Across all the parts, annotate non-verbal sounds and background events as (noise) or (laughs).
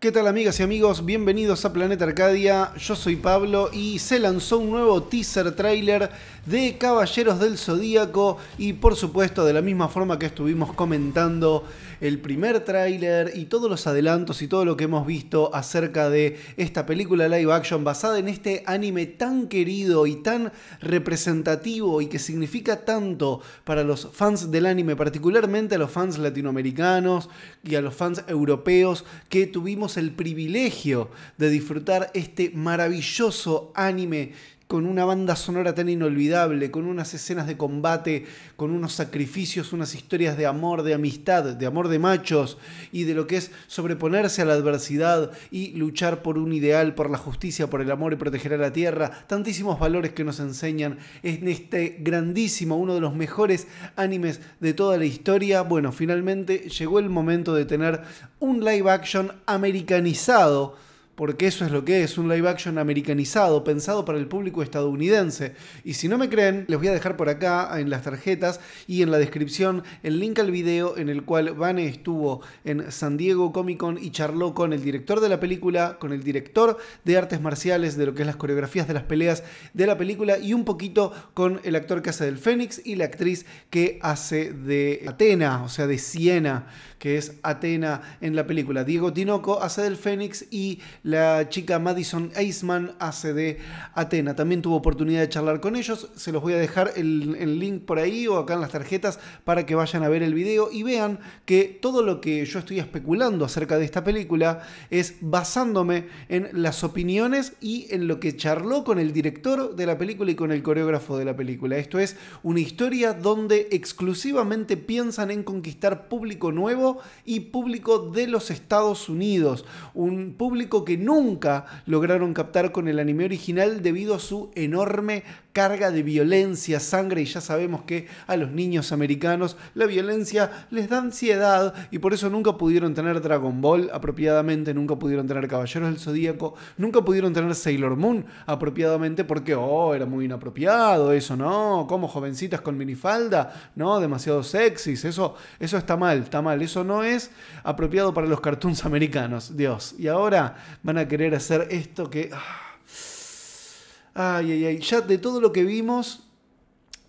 ¿Qué tal amigas y amigos? Bienvenidos a Planeta Arcadia, yo soy Pablo y se lanzó un nuevo teaser trailer de Caballeros del Zodíaco y por supuesto de la misma forma que estuvimos comentando el primer trailer y todos los adelantos y todo lo que hemos visto acerca de esta película live action basada en este anime tan querido y tan representativo y que significa tanto para los fans del anime, particularmente a los fans latinoamericanos y a los fans europeos que tuvimos el privilegio de disfrutar este maravilloso anime con una banda sonora tan inolvidable, con unas escenas de combate, con unos sacrificios, unas historias de amor, de amistad, de amor de machos y de lo que es sobreponerse a la adversidad y luchar por un ideal, por la justicia, por el amor y proteger a la tierra. Tantísimos valores que nos enseñan en este grandísimo, uno de los mejores animes de toda la historia. Bueno, finalmente llegó el momento de tener un live action americanizado porque eso es lo que es, un live action americanizado, pensado para el público estadounidense. Y si no me creen, les voy a dejar por acá en las tarjetas y en la descripción el link al video en el cual Vane estuvo en San Diego Comic Con y charló con el director de la película, con el director de artes marciales, de lo que es las coreografías de las peleas de la película y un poquito con el actor que hace del Fénix y la actriz que hace de Atena, o sea, de Siena, que es Atena en la película. Diego Tinoco hace del Fénix y la chica Madison Eisman hace de Atena. También tuvo oportunidad de charlar con ellos. Se los voy a dejar el, el link por ahí o acá en las tarjetas para que vayan a ver el video y vean que todo lo que yo estoy especulando acerca de esta película es basándome en las opiniones y en lo que charló con el director de la película y con el coreógrafo de la película. Esto es una historia donde exclusivamente piensan en conquistar público nuevo y público de los Estados Unidos. Un público que nunca lograron captar con el anime original debido a su enorme carga de violencia, sangre y ya sabemos que a los niños americanos la violencia les da ansiedad y por eso nunca pudieron tener Dragon Ball apropiadamente, nunca pudieron tener Caballeros del Zodíaco, nunca pudieron tener Sailor Moon apropiadamente porque, oh, era muy inapropiado eso, ¿no? Como jovencitas con minifalda, ¿no? Demasiado sexys, eso, eso está mal, está mal, eso no es apropiado para los cartoons americanos, Dios. Y ahora van a querer hacer esto que... Ah, ay, ay, ay. Ya de todo lo que vimos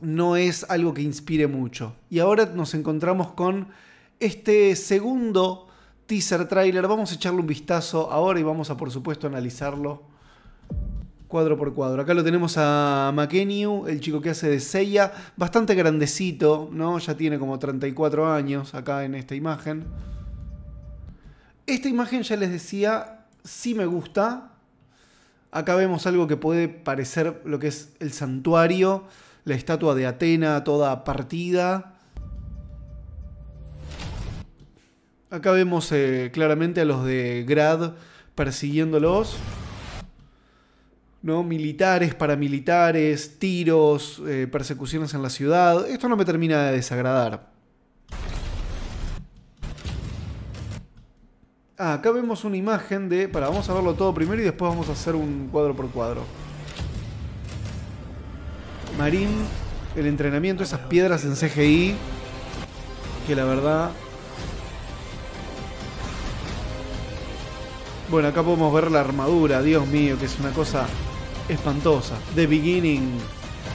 no es algo que inspire mucho. Y ahora nos encontramos con este segundo teaser trailer. Vamos a echarle un vistazo ahora y vamos a por supuesto analizarlo cuadro por cuadro. Acá lo tenemos a McEnew, el chico que hace de Seiya, bastante grandecito, ¿no? Ya tiene como 34 años acá en esta imagen. Esta imagen ya les decía sí me gusta. Acá vemos algo que puede parecer lo que es el santuario, la estatua de Atena toda partida. Acá vemos eh, claramente a los de Grad persiguiéndolos. ¿no? Militares, paramilitares, tiros, eh, persecuciones en la ciudad. Esto no me termina de desagradar. Ah, acá vemos una imagen de... Para, vamos a verlo todo primero y después vamos a hacer un cuadro por cuadro. Marín, el entrenamiento, esas piedras en CGI. Que la verdad... Bueno, acá podemos ver la armadura, Dios mío, que es una cosa espantosa. The Beginning.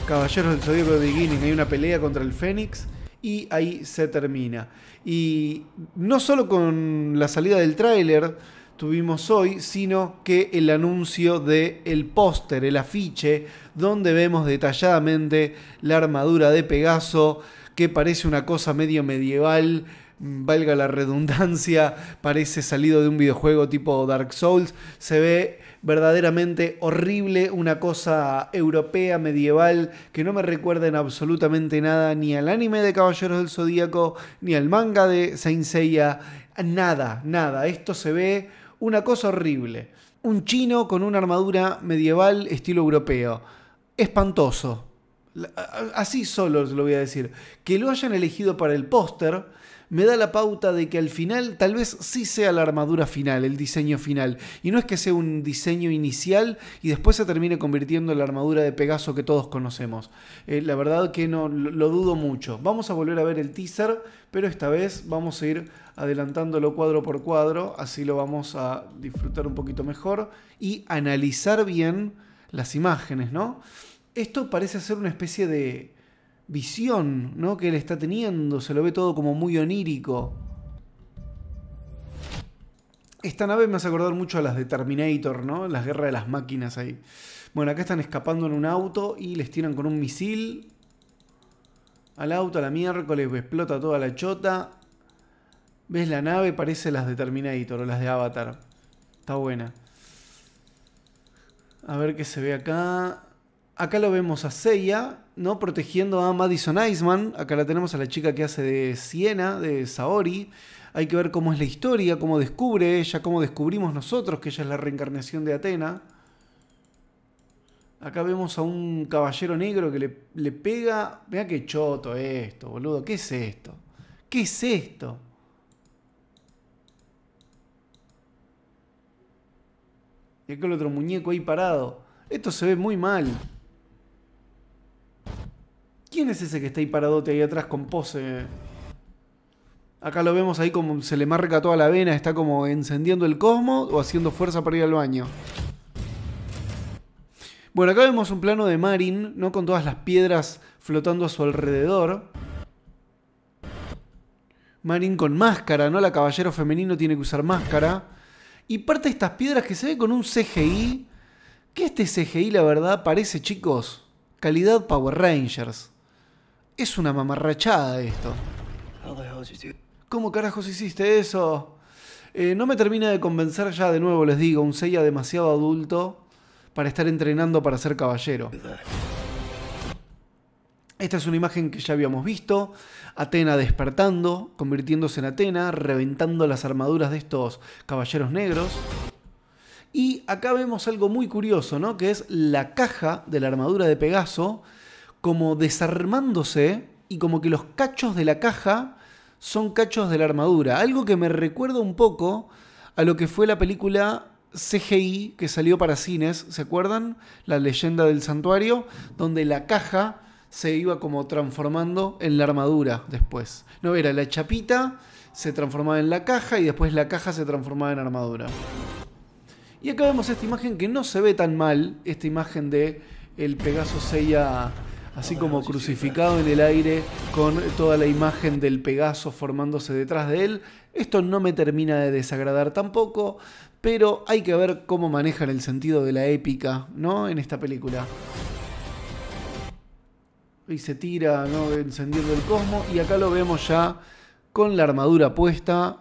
Caballeros del Zodíaco de Beginning. Hay una pelea contra el Fénix y ahí se termina. Y no solo con la salida del tráiler tuvimos hoy, sino que el anuncio del el póster, el afiche, donde vemos detalladamente la armadura de Pegaso, que parece una cosa medio medieval, valga la redundancia, parece salido de un videojuego tipo Dark Souls, se ve verdaderamente horrible, una cosa europea, medieval, que no me recuerda en absolutamente nada ni al anime de Caballeros del Zodíaco, ni al manga de Saint Seiya, nada, nada, esto se ve una cosa horrible. Un chino con una armadura medieval estilo europeo. Espantoso. Así solo lo voy a decir. Que lo hayan elegido para el póster me da la pauta de que al final tal vez sí sea la armadura final, el diseño final. Y no es que sea un diseño inicial y después se termine convirtiendo en la armadura de Pegaso que todos conocemos. Eh, la verdad que no lo, dudo mucho. Vamos a volver a ver el teaser, pero esta vez vamos a ir adelantándolo cuadro por cuadro, así lo vamos a disfrutar un poquito mejor y analizar bien las imágenes, ¿no? Esto parece ser una especie de visión ¿no? que él está teniendo, se lo ve todo como muy onírico. Esta nave me hace acordar mucho a las de Terminator, ¿no? Las guerras de las máquinas ahí. Bueno, acá están escapando en un auto y les tiran con un misil. Al auto, a la miércoles, explota toda la chota. ¿Ves la nave? Parece las de Terminator o las de Avatar. Está buena. A ver qué se ve acá. Acá lo vemos a Seiya, ¿no? Protegiendo a Madison Iceman. Acá la tenemos a la chica que hace de Siena, de Saori. Hay que ver cómo es la historia, cómo descubre ella, cómo descubrimos nosotros que ella es la reencarnación de Atena. Acá vemos a un caballero negro que le, le pega. Mira qué choto esto, boludo. ¿Qué es esto? ¿Qué es esto? Y acá el otro muñeco ahí parado. Esto se ve muy mal. ¿Quién es ese que está ahí paradote ahí atrás con pose? Acá lo vemos ahí como se le marca toda la vena, está como encendiendo el cosmos o haciendo fuerza para ir al baño. Bueno, acá vemos un plano de Marin, ¿no? Con todas las piedras flotando a su alrededor. Marin con máscara, ¿no? La caballero femenino tiene que usar máscara. Y parte de estas piedras que se ve con un CGI. Que este CGI, la verdad, parece, chicos, calidad Power Rangers. Es una mamarrachada esto. ¿Cómo carajos hiciste eso? Eh, no me termina de convencer ya de nuevo, les digo, un Seiya demasiado adulto para estar entrenando para ser caballero. Esta es una imagen que ya habíamos visto. Atena despertando, convirtiéndose en Atena, reventando las armaduras de estos caballeros negros. Y acá vemos algo muy curioso, ¿no? Que es la caja de la armadura de Pegaso como desarmándose y como que los cachos de la caja son cachos de la armadura. Algo que me recuerda un poco a lo que fue la película CGI que salió para cines, ¿se acuerdan? La leyenda del santuario, donde la caja se iba como transformando en la armadura después. No, era la chapita, se transformaba en la caja y después la caja se transformaba en armadura. Y acá vemos esta imagen que no se ve tan mal, esta imagen de el Pegaso Seiya así como crucificado en el aire con toda la imagen del Pegaso formándose detrás de él. Esto no me termina de desagradar tampoco, pero hay que ver cómo manejan el sentido de la épica, ¿no? En esta película. Y se tira, ¿no? Encendiendo el cosmo. Y acá lo vemos ya con la armadura puesta.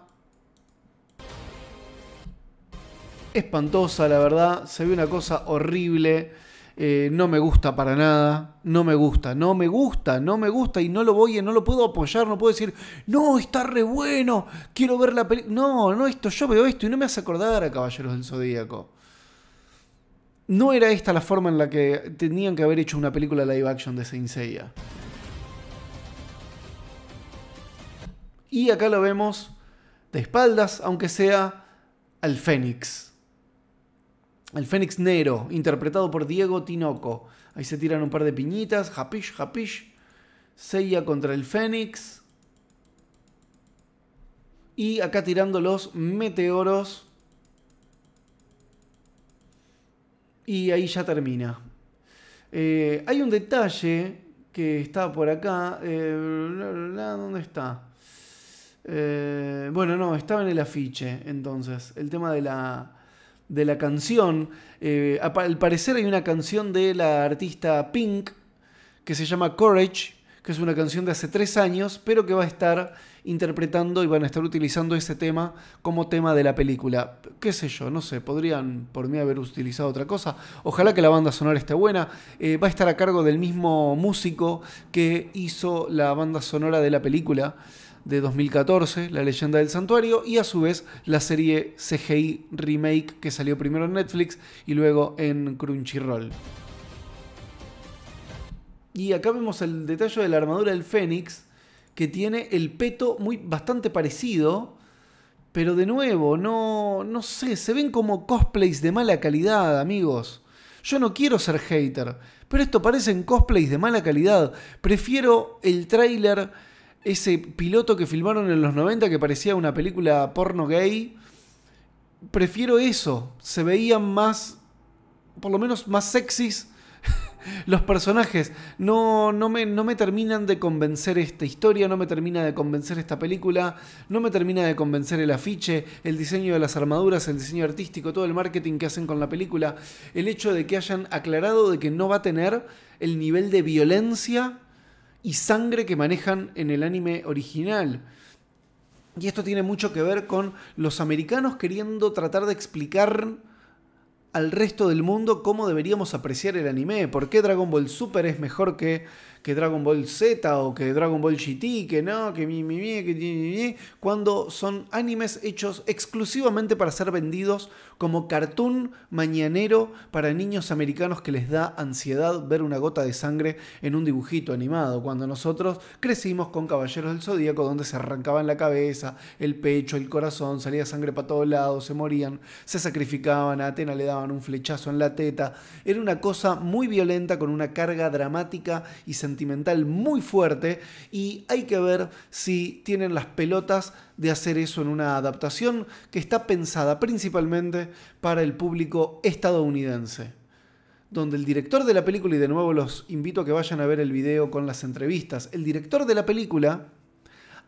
Espantosa, la verdad. Se ve una cosa horrible. Eh, no me gusta para nada, no me gusta, no me gusta, no me gusta y no lo voy, no lo puedo apoyar, no puedo decir, no, está re bueno, quiero ver la película. No, no, esto, yo veo esto y no me hace acordar a Caballeros del Zodíaco. No era esta la forma en la que tenían que haber hecho una película live action de Saint Seiya. Y acá lo vemos de espaldas, aunque sea al Fénix. El Fénix Nero, interpretado por Diego Tinoco. Ahí se tiran un par de piñitas. Japish, Japish. Seguía contra el Fénix. Y acá tirando los meteoros. Y ahí ya termina. Eh, hay un detalle que está por acá. Eh, ¿Dónde está? Eh, bueno, no, estaba en el afiche. Entonces, el tema de la de la canción. Eh, al parecer hay una canción de la artista Pink que se llama Courage, que es una canción de hace tres años, pero que va a estar interpretando y van a estar utilizando ese tema como tema de la película. Qué sé yo, no sé, podrían por mí haber utilizado otra cosa. Ojalá que la banda sonora esté buena. Eh, va a estar a cargo del mismo músico que hizo la banda sonora de la película de 2014, La leyenda del santuario, y a su vez la serie CGI Remake que salió primero en Netflix y luego en Crunchyroll. Y acá vemos el detalle de la armadura del Fénix, que tiene el peto muy bastante parecido, pero de nuevo, no, no sé, se ven como cosplays de mala calidad, amigos. Yo no quiero ser hater, pero esto parecen cosplays de mala calidad. Prefiero el tráiler ese piloto que filmaron en los 90 que parecía una película porno gay. Prefiero eso. Se veían más, por lo menos más sexys (laughs) los personajes. No, no, me, no me terminan de convencer esta historia, no me termina de convencer esta película, no me termina de convencer el afiche, el diseño de las armaduras, el diseño artístico, todo el marketing que hacen con la película. El hecho de que hayan aclarado de que no va a tener el nivel de violencia y sangre que manejan en el anime original. Y esto tiene mucho que ver con los americanos queriendo tratar de explicar al resto del mundo cómo deberíamos apreciar el anime, por qué Dragon Ball Super es mejor que que Dragon Ball Z o que Dragon Ball GT, que no, que mi, mi, mi, que mi, mi, cuando son animes hechos exclusivamente para ser vendidos como cartoon mañanero para niños americanos que les da ansiedad ver una gota de sangre en un dibujito animado, cuando nosotros crecimos con Caballeros del Zodíaco donde se arrancaban la cabeza, el pecho, el corazón, salía sangre para todos lados, se morían, se sacrificaban, a Atena le daban un flechazo en la teta, era una cosa muy violenta con una carga dramática y sentimental sentimental muy fuerte y hay que ver si tienen las pelotas de hacer eso en una adaptación que está pensada principalmente para el público estadounidense donde el director de la película, y de nuevo los invito a que vayan a ver el video con las entrevistas, el director de la película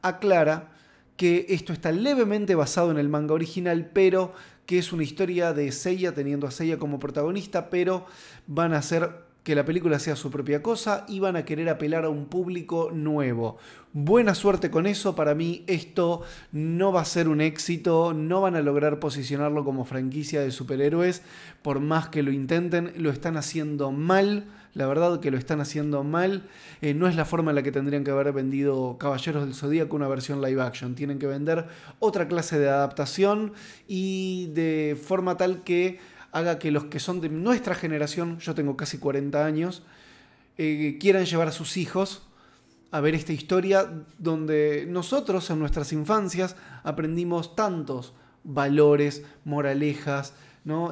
aclara que esto está levemente basado en el manga original, pero que es una historia de Seiya teniendo a Seiya como protagonista, pero van a ser que la película sea su propia cosa, y van a querer apelar a un público nuevo. Buena suerte con eso, para mí esto no va a ser un éxito, no van a lograr posicionarlo como franquicia de superhéroes, por más que lo intenten, lo están haciendo mal, la verdad que lo están haciendo mal, eh, no es la forma en la que tendrían que haber vendido Caballeros del Zodíaco una versión live action, tienen que vender otra clase de adaptación y de forma tal que haga que los que son de nuestra generación, yo tengo casi 40 años, eh, quieran llevar a sus hijos a ver esta historia donde nosotros en nuestras infancias aprendimos tantos valores, moralejas,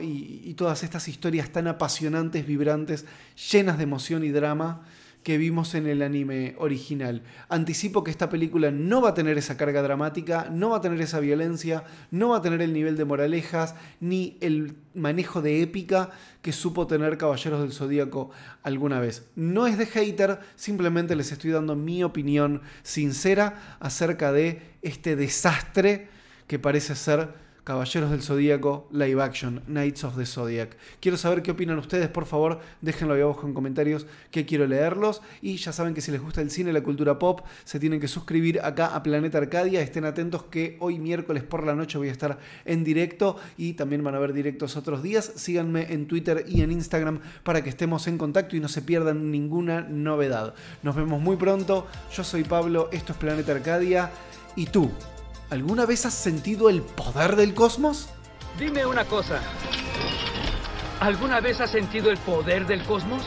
y todas estas historias tan apasionantes, vibrantes, llenas de emoción y drama que vimos en el anime original. Anticipo que esta película no va a tener esa carga dramática, no va a tener esa violencia, no va a tener el nivel de moralejas, ni el manejo de épica que supo tener Caballeros del Zodíaco alguna vez. No es de hater, simplemente les estoy dando mi opinión sincera acerca de este desastre que parece ser Caballeros del Zodíaco, live action, Knights of the Zodiac. Quiero saber qué opinan ustedes, por favor, déjenlo ahí abajo en comentarios que quiero leerlos. Y ya saben que si les gusta el cine, la cultura pop, se tienen que suscribir acá a Planeta Arcadia. Estén atentos que hoy miércoles por la noche voy a estar en directo y también van a ver directos otros días. Síganme en Twitter y en Instagram para que estemos en contacto y no se pierdan ninguna novedad. Nos vemos muy pronto. Yo soy Pablo, esto es Planeta Arcadia. ¿Y tú? ¿Alguna vez has sentido el poder del cosmos? Dime una cosa. ¿Alguna vez has sentido el poder del cosmos?